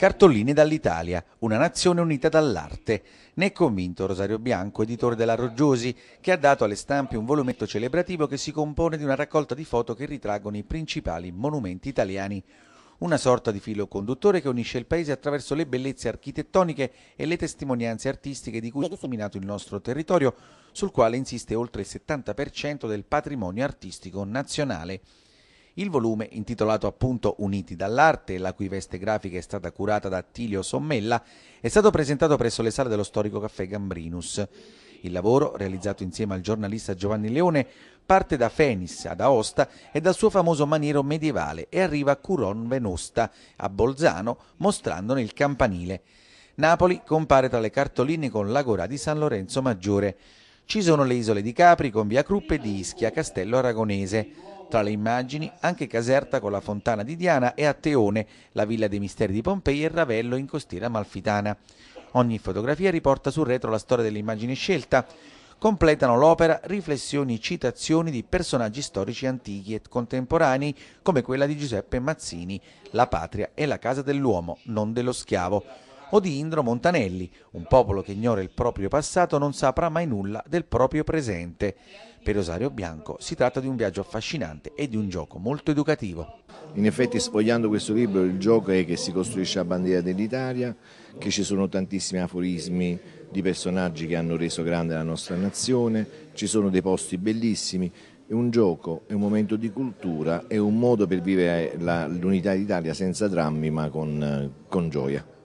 Cartoline dall'Italia, una nazione unita dall'arte. Ne è convinto Rosario Bianco, editore della Roggiosi, che ha dato alle stampe un volumetto celebrativo che si compone di una raccolta di foto che ritraggono i principali monumenti italiani. Una sorta di filo conduttore che unisce il paese attraverso le bellezze architettoniche e le testimonianze artistiche di cui è dominato il nostro territorio, sul quale insiste oltre il 70% del patrimonio artistico nazionale. Il volume, intitolato appunto Uniti dall'arte, la cui veste grafica è stata curata da Tilio Sommella, è stato presentato presso le sale dello storico caffè Gambrinus. Il lavoro, realizzato insieme al giornalista Giovanni Leone, parte da Fenis ad Aosta e dal suo famoso maniero medievale e arriva a Curon Venosta, a Bolzano, mostrandone il campanile. Napoli compare tra le cartoline con l'Agora di San Lorenzo Maggiore. Ci sono le isole di Capri con via Cruppe di Ischia, Castello Aragonese. Tra le immagini anche Caserta con la fontana di Diana e Atteone, la villa dei misteri di Pompei e Ravello in costiera malfitana. Ogni fotografia riporta sul retro la storia dell'immagine scelta. Completano l'opera riflessioni e citazioni di personaggi storici antichi e contemporanei come quella di Giuseppe Mazzini, La patria è la casa dell'uomo, non dello schiavo o di Indro Montanelli, un popolo che ignora il proprio passato non saprà mai nulla del proprio presente. Per Rosario Bianco si tratta di un viaggio affascinante e di un gioco molto educativo. In effetti sfogliando questo libro il gioco è che si costruisce la bandiera dell'Italia, che ci sono tantissimi aforismi di personaggi che hanno reso grande la nostra nazione, ci sono dei posti bellissimi, è un gioco, è un momento di cultura, è un modo per vivere l'unità d'Italia senza drammi ma con, con gioia.